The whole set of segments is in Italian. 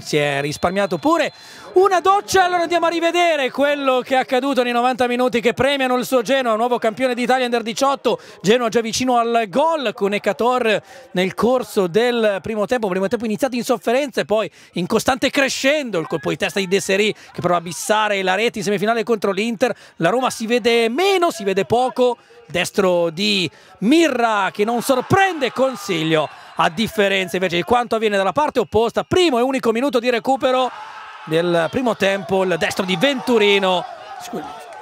Si è risparmiato pure una doccia, allora andiamo a rivedere quello che è accaduto nei 90 minuti che premiano il suo Genoa, nuovo campione d'Italia Under 18, Genoa già vicino al gol con Ecator nel corso del primo tempo, primo tempo iniziato in sofferenza e poi in costante crescendo, il colpo di testa di Desseri che prova a bissare la rete in semifinale contro l'Inter, la Roma si vede meno, si vede poco, destro di Mirra che non sorprende Consiglio a differenza invece di quanto avviene dalla parte opposta. Primo e unico minuto di recupero del primo tempo, il destro di Venturino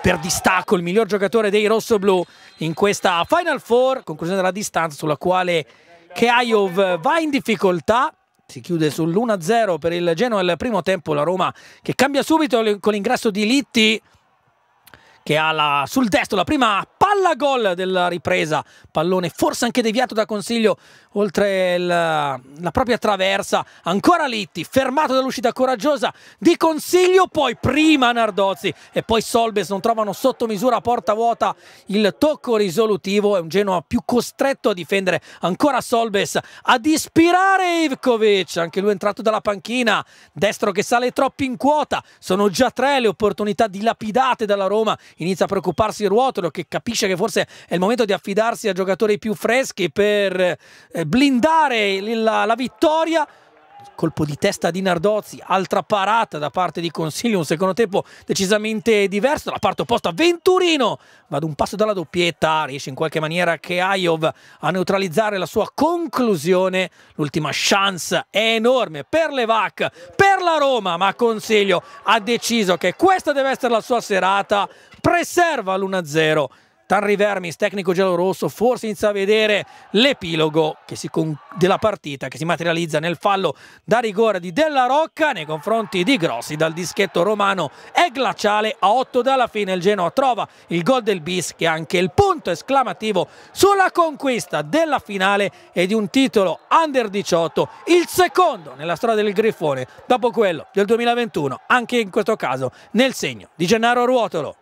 per distacco il miglior giocatore dei rossoblù in questa Final Four, conclusione della distanza sulla quale Kajov va in difficoltà. Si chiude sull'1-0 per il Genoa il primo tempo, la Roma che cambia subito con l'ingresso di Litti che ha la, sul destro la prima palla gol della ripresa, pallone forse anche deviato da Consiglio oltre la, la propria traversa, ancora Litti, fermato dall'uscita coraggiosa di Consiglio, poi prima Nardozzi e poi Solbes non trovano sotto misura a porta vuota il tocco risolutivo, è un Genoa più costretto a difendere, ancora Solbes ad ispirare Ivkovic, anche lui è entrato dalla panchina, destro che sale troppo in quota, sono già tre le opportunità dilapidate dalla Roma, inizia a preoccuparsi il Ruotolo che capisce capisce che forse è il momento di affidarsi a giocatori più freschi per eh, blindare la, la vittoria colpo di testa di Nardozzi, altra parata da parte di Consiglio, un secondo tempo decisamente diverso, la parte opposta Venturino, va ad un passo dalla doppietta, riesce in qualche maniera che Keaiov a neutralizzare la sua conclusione, l'ultima chance è enorme per Levac, per la Roma, ma Consiglio ha deciso che questa deve essere la sua serata, preserva l'1-0 Tanri Vermis, tecnico giallorosso, forse inizia a vedere l'epilogo della partita che si materializza nel fallo da rigore di Della Rocca nei confronti di Grossi dal dischetto romano. È glaciale a 8 dalla fine il Genoa trova il gol del bis che è anche il punto esclamativo sulla conquista della finale e di un titolo under 18, il secondo nella strada del Grifone dopo quello del 2021, anche in questo caso nel segno di Gennaro Ruotolo.